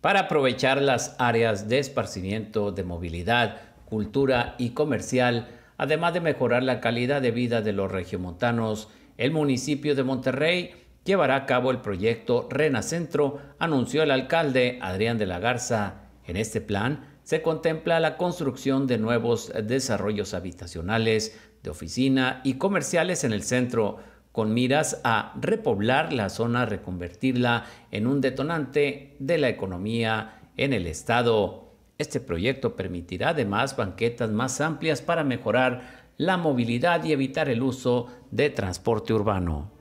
para aprovechar las áreas de esparcimiento, de movilidad, cultura y comercial, además de mejorar la calidad de vida de los regiomontanos. El municipio de Monterrey llevará a cabo el proyecto RENA Centro, anunció el alcalde Adrián de la Garza. En este plan se contempla la construcción de nuevos desarrollos habitacionales, de oficina y comerciales en el centro con miras a repoblar la zona, reconvertirla en un detonante de la economía en el estado. Este proyecto permitirá además banquetas más amplias para mejorar la movilidad y evitar el uso de transporte urbano.